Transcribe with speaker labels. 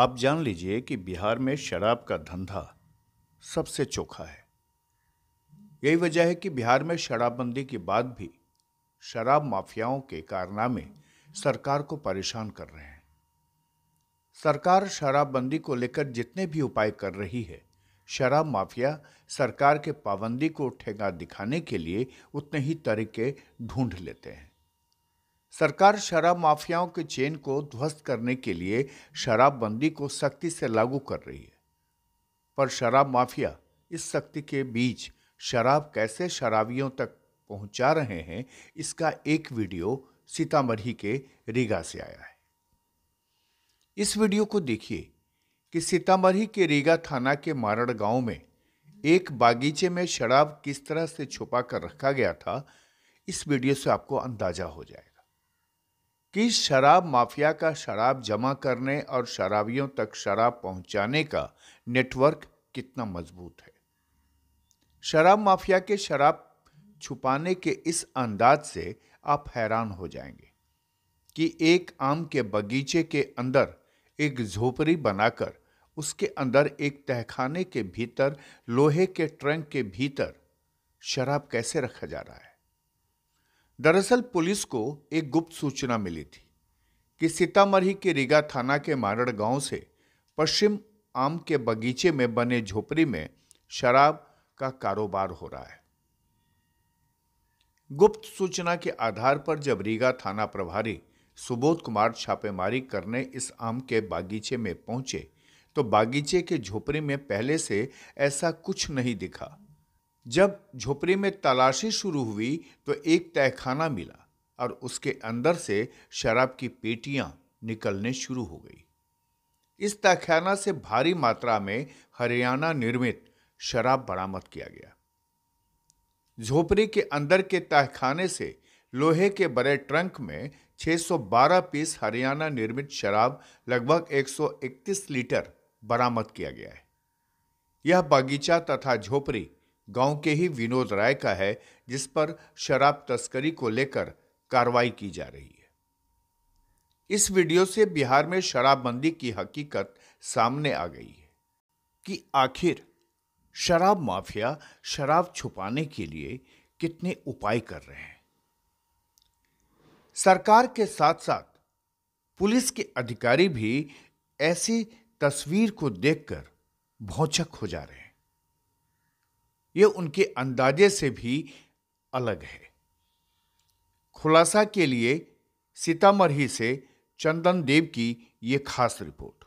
Speaker 1: आप जान लीजिए कि बिहार में शराब का धंधा सबसे चोखा है यही वजह है कि बिहार में शराबबंदी के बाद भी शराब माफियाओं के कारनामे सरकार को परेशान कर रहे हैं सरकार शराबबंदी को लेकर जितने भी उपाय कर रही है शराब माफिया सरकार के पाबंदी को ठेगा दिखाने के लिए उतने ही तरीके ढूंढ लेते हैं सरकार शराब माफियाओं के चेन को ध्वस्त करने के लिए शराबबंदी को सख्ती से लागू कर रही है पर शराब माफिया इस सख्ती के बीच शराब कैसे शराबियों तक पहुंचा रहे हैं इसका एक वीडियो सीतामढ़ी के रीगा से आया है इस वीडियो को देखिए कि सीतामढ़ी के रीगा थाना के मारड़ गांव में एक बागीचे में शराब किस तरह से छुपा कर रखा गया था इस वीडियो से आपको अंदाजा हो जाएगा कि शराब माफिया का शराब जमा करने और शराबियों तक शराब पहुंचाने का नेटवर्क कितना मजबूत है शराब माफिया के शराब छुपाने के इस अंदाज से आप हैरान हो जाएंगे कि एक आम के बगीचे के अंदर एक झोपड़ी बनाकर उसके अंदर एक तहखाने के भीतर लोहे के ट्रंक के भीतर शराब कैसे रखा जा रहा है दरअसल पुलिस को एक गुप्त सूचना मिली थी कि सीतामढ़ी के रीगा थाना के मारड़ गांव से पश्चिम आम के बगीचे में बने झोपड़ी में शराब का कारोबार हो रहा है गुप्त सूचना के आधार पर जब रीगा थाना प्रभारी सुबोध कुमार छापेमारी करने इस आम के बागीचे में पहुंचे तो बागीचे के झोपड़ी में पहले से ऐसा कुछ नहीं दिखा जब झोपड़ी में तलाशी शुरू हुई तो एक तहखाना मिला और उसके अंदर से शराब की पेटियां निकलने शुरू हो गई इस तहखाना से भारी मात्रा में हरियाणा निर्मित शराब बरामद किया गया झोपड़ी के अंदर के तहखाने से लोहे के बड़े ट्रंक में 612 पीस हरियाणा निर्मित शराब लगभग 131 लीटर बरामद किया गया है यह बगीचा तथा झोपड़ी गांव के ही विनोद राय का है जिस पर शराब तस्करी को लेकर कार्रवाई की जा रही है इस वीडियो से बिहार में शराबबंदी की हकीकत सामने आ गई है कि आखिर शराब माफिया शराब छुपाने के लिए कितने उपाय कर रहे हैं सरकार के साथ साथ पुलिस के अधिकारी भी ऐसी तस्वीर को देखकर भौचक हो जा रहे हैं ये उनके अंदाजे से भी अलग है खुलासा के लिए सीतामढ़ी से चंदन देव की ये खास रिपोर्ट